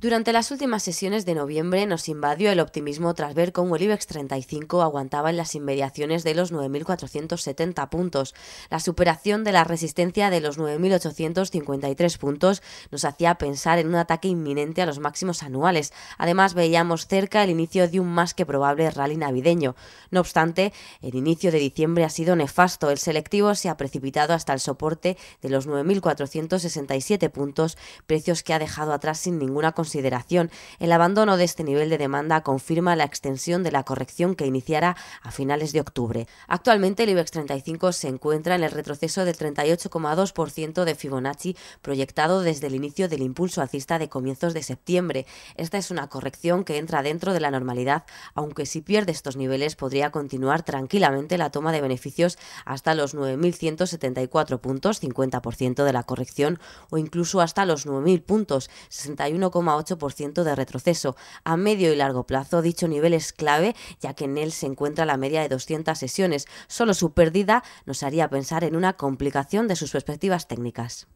Durante las últimas sesiones de noviembre nos invadió el optimismo tras ver cómo el IBEX 35 aguantaba en las inmediaciones de los 9.470 puntos. La superación de la resistencia de los 9.853 puntos nos hacía pensar en un ataque inminente a los máximos anuales. Además, veíamos cerca el inicio de un más que probable rally navideño. No obstante, el inicio de diciembre ha sido nefasto. El selectivo se ha precipitado hasta el soporte de los 9.467 puntos, precios que ha dejado atrás sin ninguna consecuencia consideración. El abandono de este nivel de demanda confirma la extensión de la corrección que iniciará a finales de octubre. Actualmente el IBEX 35 se encuentra en el retroceso del 38,2% de Fibonacci proyectado desde el inicio del impulso alcista de comienzos de septiembre. Esta es una corrección que entra dentro de la normalidad, aunque si pierde estos niveles podría continuar tranquilamente la toma de beneficios hasta los 9.174 puntos, 50% de la corrección, o incluso hasta los 9.000 puntos, 61,8% 8% de retroceso. A medio y largo plazo, dicho nivel es clave, ya que en él se encuentra la media de 200 sesiones. Solo su pérdida nos haría pensar en una complicación de sus perspectivas técnicas.